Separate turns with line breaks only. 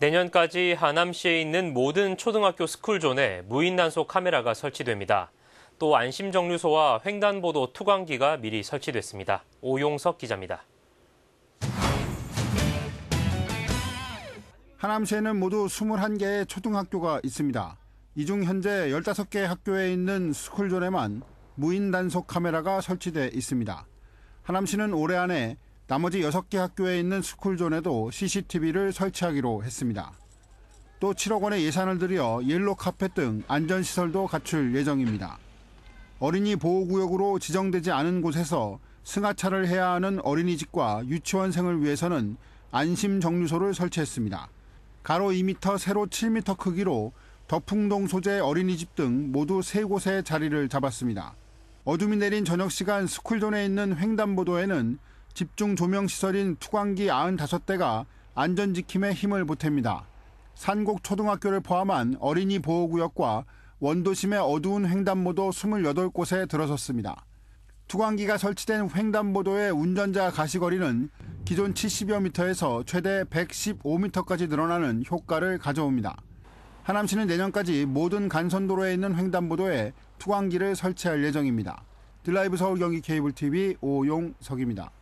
내년까지 하남시에 있는 모든 초등학교 스쿨존에 무인단속 카메라가 설치됩니다. 또 안심정류소와 횡단보도 투광기가 미리 설치됐습니다. 오용석 기자입니다.
하남시에는 모두 21개의 초등학교가 있습니다. 이 중 현재 15개 학교에 있는 스쿨존에만 무인 단속 카메라가 설치돼 있습니다. 하남시는 올해 안에 나머지 6개 학교에 있는 스쿨존에도 CCTV를 설치하기로 했습니다. 또 7억 원의 예산을 들여 옐로 카펫 등 안전시설도 갖출 예정입니다. 어린이 보호구역으로 지정되지 않은 곳에서 승하차를 해야 하는 어린이집과 유치원생을 위해서는 안심정류소를 설치했습니다. 가로 2m, 세로 7m 크기로 더풍동 소재 어린이집 등 모두 3곳에 자리를 잡았습니다. 어둠이 내린 저녁 시간 스쿨존에 있는 횡단보도에는 집중 조명 시설인 투광기 95대가 안전 지킴에 힘을 보탭니다. 산곡 초등학교를 포함한 어린이 보호구역과 원도심의 어두운 횡단보도 28곳에 들어섰습니다. 투광기가 설치된 횡단보도의 운전자 가시거리는 기존 70여 미터에서 최대 115미터까지 늘어나는 효과를 가져옵니다. 하남시는 내년까지 모든 간선도로에 있는 횡단보도에 투광기를 설치할 예정입니다. 드라이브 서울 경기 케이블 TV 오용석입니다.